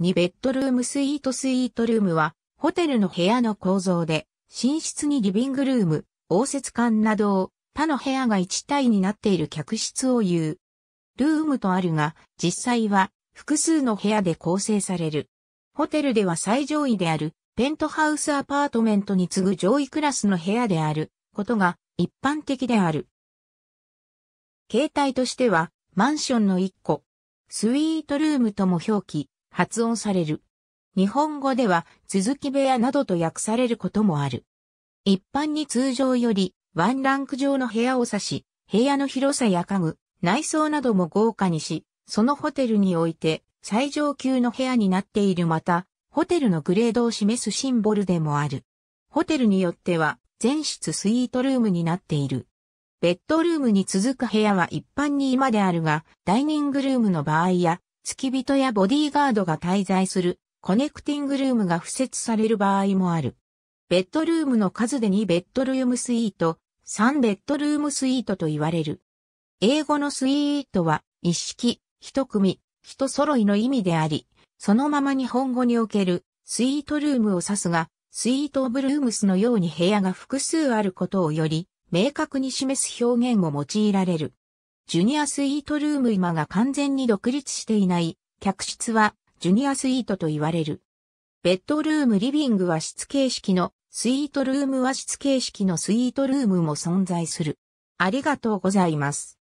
2ベッドルームスイートスイートルームは、ホテルの部屋の構造で、寝室にリビングルーム、応接館などを、他の部屋が1体になっている客室を言う。ルームとあるが、実際は複数の部屋で構成される。ホテルでは最上位である、ペントハウスアパートメントに次ぐ上位クラスの部屋である、ことが一般的である。形態としては、マンションの1個、スイートルームとも表記、発音される。日本語では続き部屋などと訳されることもある。一般に通常よりワンランク上の部屋を指し、部屋の広さや家具、内装なども豪華にし、そのホテルにおいて最上級の部屋になっているまた、ホテルのグレードを示すシンボルでもある。ホテルによっては全室スイートルームになっている。ベッドルームに続く部屋は一般に今であるが、ダイニングルームの場合や付き人やボディーガードが滞在するコネクティングルームが付設される場合もある。ベッドルームの数で2ベッドルームスイート、3ベッドルームスイートと言われる。英語のスイートは、一式、一組、一揃いの意味であり、そのまま日本語におけるスイートルームを指すが、スイートオブルームスのように部屋が複数あることをより明確に示す表現も用いられる。ジュニアスイートルーム今が完全に独立していない、客室はジュニアスイートと言われる。ベッドルームリビング和室形式のスイートルーム和室形式のスイートルームも存在する。ありがとうございます。